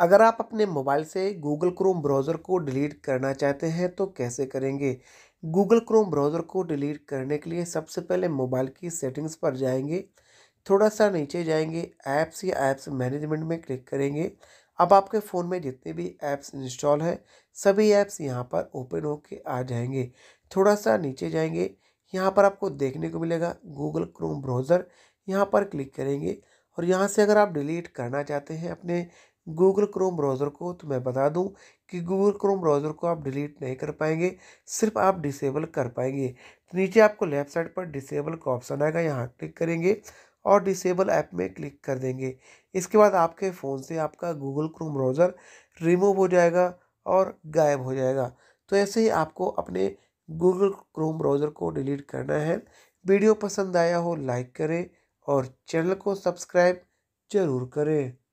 अगर आप अपने मोबाइल से गूगल क्रोम ब्राउज़र को डिलीट करना चाहते हैं तो कैसे करेंगे गूगल क्रोम ब्राउज़र को डिलीट करने के लिए सबसे पहले मोबाइल की सेटिंग्स पर जाएंगे थोड़ा सा नीचे जाएंगे ऐप्स या ऐप्स मैनेजमेंट में क्लिक करेंगे अब आपके फ़ोन में जितने भी ऐप्स इंस्टॉल हैं सभी ऐप्स यहाँ पर ओपन होके आ जाएंगे थोड़ा सा नीचे जाएंगे यहाँ पर आपको देखने को मिलेगा गूगल क्रोम ब्राउज़र यहाँ पर क्लिक करेंगे और यहाँ से अगर आप डिलीट करना चाहते हैं अपने गूगल क्रोम ब्राउज़र को तो मैं बता दूं कि गूगल क्रोम ब्राउज़र को आप डिलीट नहीं कर पाएंगे सिर्फ आप डिसेबल कर पाएंगे तो नीचे आपको लेफ्ट साइड पर डिसेबल का ऑप्शन आएगा यहाँ क्लिक करेंगे और डिसेबल ऐप में क्लिक कर देंगे इसके बाद आपके फ़ोन से आपका गूगल क्रोम ब्राउज़र रिमूव हो जाएगा और गायब हो जाएगा तो ऐसे ही आपको अपने गूगल क्रोम ब्राउज़र को डिलीट करना है वीडियो पसंद आया हो लाइक करें और चैनल को सब्सक्राइब ज़रूर करें